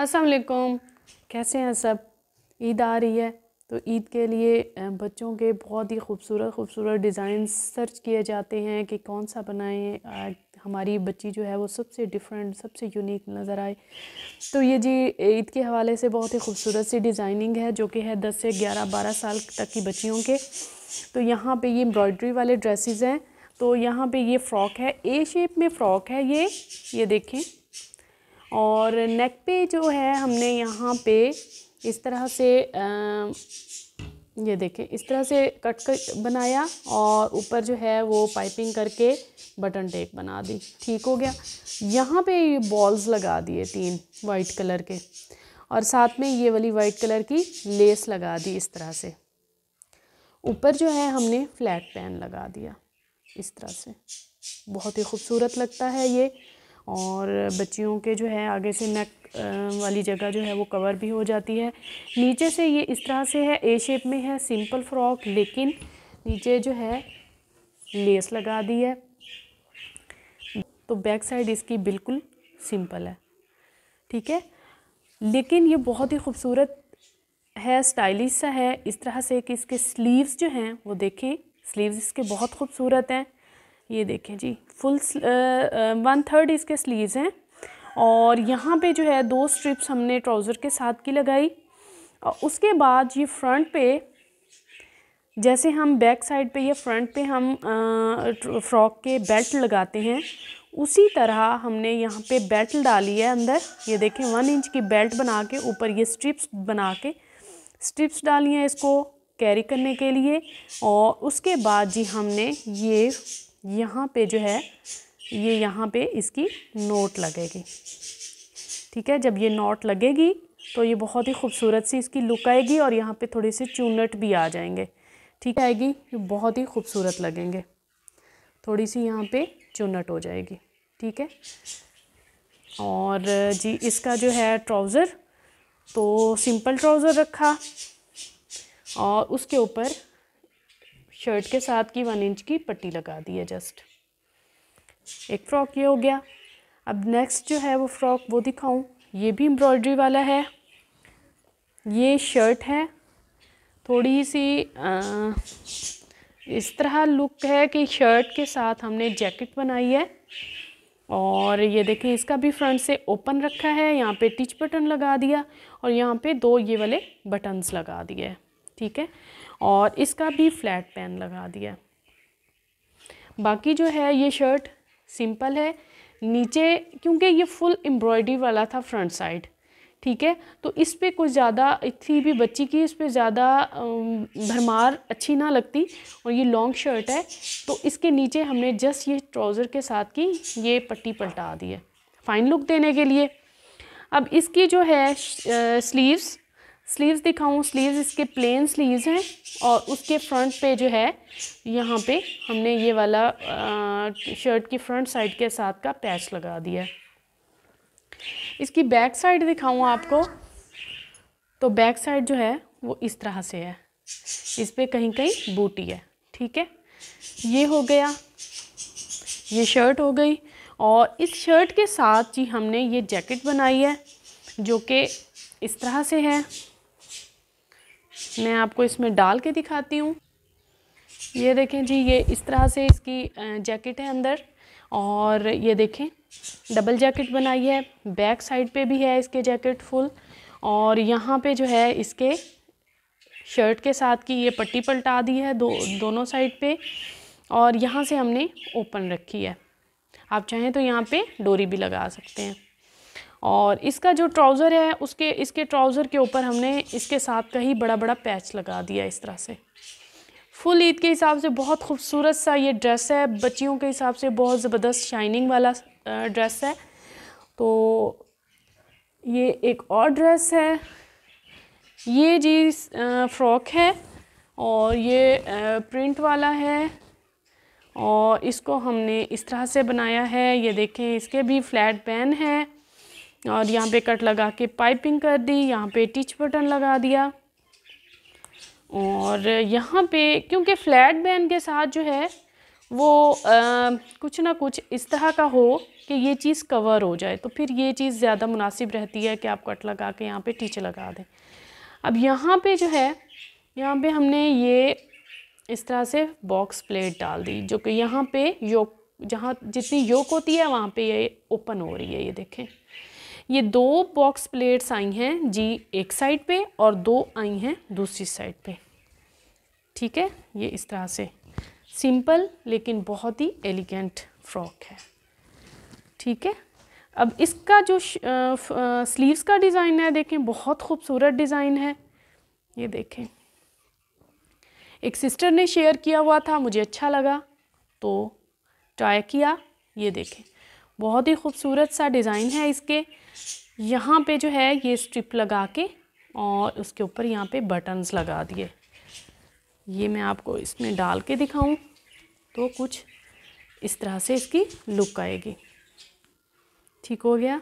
असलकुम कैसे हैं सब ईद आ रही है तो ईद के लिए बच्चों के बहुत ही खूबसूरत खूबसूरत डिज़ाइन सर्च किए जाते हैं कि कौन सा बनाएं हमारी बच्ची जो है वो सबसे डिफरेंट सबसे यूनिक नज़र आए तो ये जी ईद के हवाले से बहुत ही खूबसूरत सी डिज़ाइनिंग है जो कि है दस से ग्यारह बारह साल तक की बच्चियों के तो यहाँ पे ये एम्ब्रॉयड्री वाले ड्रेसेस हैं तो यहाँ पे ये फ़्रॉक है ए शेप में फ़्रॉक है ये ये देखें और नेक पे जो है हमने यहाँ पे इस तरह से ये देखें इस तरह से कट कर बनाया और ऊपर जो है वो पाइपिंग करके बटन टेप बना दी ठीक हो गया यहाँ पे ये बॉल्स लगा दिए तीन वाइट कलर के और साथ में ये वाली वाइट कलर की लेस लगा दी इस तरह से ऊपर जो है हमने फ्लैट पैन लगा दिया इस तरह से बहुत ही खूबसूरत लगता है ये और बच्चियों के जो है आगे से नेक वाली जगह जो है वो कवर भी हो जाती है नीचे से ये इस तरह से है ए शेप में है सिंपल फ्रॉक लेकिन नीचे जो है लेस लगा दी है तो बैक साइड इसकी बिल्कुल सिंपल है ठीक है लेकिन ये बहुत ही खूबसूरत है स्टाइलिश सा है इस तरह से कि इसके स्लीव्स जो हैं वो देखें स्लीव्स इसके बहुत खूबसूरत हैं ये देखें जी फुल वन थर्ड इसके स्लीव्स हैं और यहाँ पे जो है दो स्ट्रिप्स हमने ट्राउज़र के साथ की लगाई और उसके बाद ये फ्रंट पे जैसे हम बैक साइड पे या फ्रंट पे हम फ्रॉक के बेल्ट लगाते हैं उसी तरह हमने यहाँ पे बेल्ट डाली है अंदर ये देखें वन इंच की बेल्ट बना के ऊपर ये स्ट्रिप्स बना के स्ट्रिप्स डाली हैं इसको कैरी करने के लिए और उसके बाद जी हमने ये यहाँ पे जो है ये यहाँ पे इसकी नोट लगेगी ठीक है जब ये नोट लगेगी तो ये बहुत ही खूबसूरत सी इसकी लुक आएगी और यहाँ पे थोड़े से चूनट भी आ जाएंगे ठीक आएगी बहुत ही खूबसूरत लगेंगे थोड़ी सी यहाँ पे चूनट हो जाएगी ठीक है और जी इसका जो है ट्राउज़र तो सिंपल ट्राउज़र रखा और उसके ऊपर शर्ट के साथ की वन इंच की पट्टी लगा दी है जस्ट एक फ़्रॉक ये हो गया अब नेक्स्ट जो है वो फ़्रॉक वो दिखाऊं ये भी एम्ब्रॉयडरी वाला है ये शर्ट है थोड़ी सी आ, इस तरह लुक है कि शर्ट के साथ हमने जैकेट बनाई है और ये देखें इसका भी फ्रंट से ओपन रखा है यहाँ पे टिच बटन लगा दिया और यहाँ पे दो ये वाले बटन्स लगा दिए ठीक है और इसका भी फ्लैट पैन लगा दिया बाकी जो है ये शर्ट सिंपल है नीचे क्योंकि ये फुल एम्ब्रॉयडरी वाला था फ्रंट साइड ठीक है तो इस पर कुछ ज़्यादा इतनी भी बच्ची की इस पर ज़्यादा भरमार अच्छी ना लगती और ये लॉन्ग शर्ट है तो इसके नीचे हमने जस्ट ये ट्राउज़र के साथ की ये पट्टी पलटा दी है फाइन लुक देने के लिए अब इसकी जो है स्लीव्स स्लीव्स दिखाऊँ स्लीव्स इसके प्लेन स्लीव्स हैं और उसके फ्रंट पे जो है यहाँ पे हमने ये वाला आ, शर्ट की फ्रंट साइड के साथ का पैच लगा दिया इसकी बैक साइड दिखाऊँ आपको तो बैक साइड जो है वो इस तरह से है इस पर कहीं कहीं बूटी है ठीक है ये हो गया ये शर्ट हो गई और इस शर्ट के साथ जी हमने ये जैकेट बनाई है जो कि इस तरह से है मैं आपको इसमें डाल के दिखाती हूँ ये देखें जी ये इस तरह से इसकी जैकेट है अंदर और ये देखें डबल जैकेट बनाई है बैक साइड पे भी है इसके जैकेट फुल और यहाँ पे जो है इसके शर्ट के साथ की ये पट्टी पलटा दी है दो दोनों साइड पे और यहाँ से हमने ओपन रखी है आप चाहें तो यहाँ पे डोरी भी लगा सकते हैं और इसका जो ट्राउज़र है उसके इसके ट्राउज़र के ऊपर हमने इसके साथ का ही बड़ा बड़ा पैच लगा दिया इस तरह से फुल ईद के हिसाब से बहुत खूबसूरत सा ये ड्रेस है बच्चियों के हिसाब से बहुत ज़बरदस्त शाइनिंग वाला ड्रेस है तो ये एक और ड्रेस है ये जी फ्रॉक है और ये प्रिंट वाला है और इसको हमने इस तरह से बनाया है ये देखें इसके भी फ्लैट पैन है और यहाँ पे कट लगा के पाइपिंग कर दी यहाँ पे टिच बटन लगा दिया और यहाँ पे क्योंकि फ्लैट बैन के साथ जो है वो आ, कुछ ना कुछ इस तरह का हो कि ये चीज़ कवर हो जाए तो फिर ये चीज़ ज़्यादा मुनासिब रहती है कि आप कट लगा के यहाँ पे टिच लगा दें अब यहाँ पे जो है यहाँ पे हमने ये इस तरह से बॉक्स प्लेट डाल दी जो कि यहाँ पे योक जहाँ जितनी योक होती है वहाँ पे ये ओपन हो रही है ये देखें ये दो बॉक्स प्लेट्स आई हैं जी एक साइड पे और दो आई हैं दूसरी साइड पे ठीक है ये इस तरह से सिंपल लेकिन बहुत ही एलिगेंट फ्रॉक है ठीक है अब इसका जो स्लीव्स का डिज़ाइन है देखें बहुत खूबसूरत डिज़ाइन है ये देखें एक सिस्टर ने शेयर किया हुआ था मुझे अच्छा लगा तो ट्राई किया ये देखें बहुत ही खूबसूरत सा डिज़ाइन है इसके यहाँ पे जो है ये स्ट्रिप लगा के और उसके ऊपर यहाँ पे बटन्स लगा दिए ये मैं आपको इसमें डाल के दिखाऊं तो कुछ इस तरह से इसकी लुक आएगी ठीक हो गया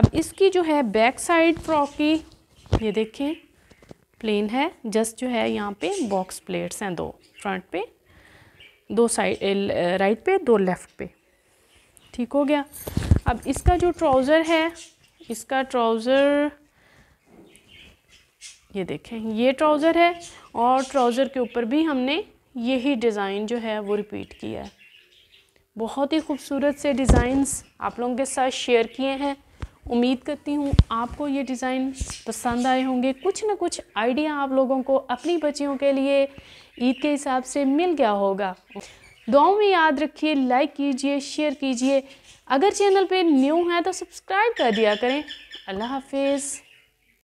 अब इसकी जो है बैक साइड फ्रॉक की ये देखें प्लेन है जस्ट जो है यहाँ पे बॉक्स प्लेट्स हैं दो फ्रंट पे दो साइड राइट पे दो लेफ़्ट पे ठीक हो गया अब इसका जो ट्राउज़र है इसका ट्राउज़र ये देखें ये ट्राउज़र है और ट्राउज़र के ऊपर भी हमने यही डिज़ाइन जो है वो रिपीट किया है बहुत ही खूबसूरत से डिज़ाइंस आप लोगों के साथ शेयर किए हैं उम्मीद करती हूँ आपको ये डिज़ाइन पसंद आए होंगे कुछ ना कुछ आइडिया आप लोगों को अपनी बच्चियों के लिए ईद के हिसाब से मिल गया होगा दुआओं में याद रखिए लाइक कीजिए शेयर कीजिए अगर चैनल पे न्यू है तो सब्सक्राइब कर दिया करें अल्लाह हाफिज़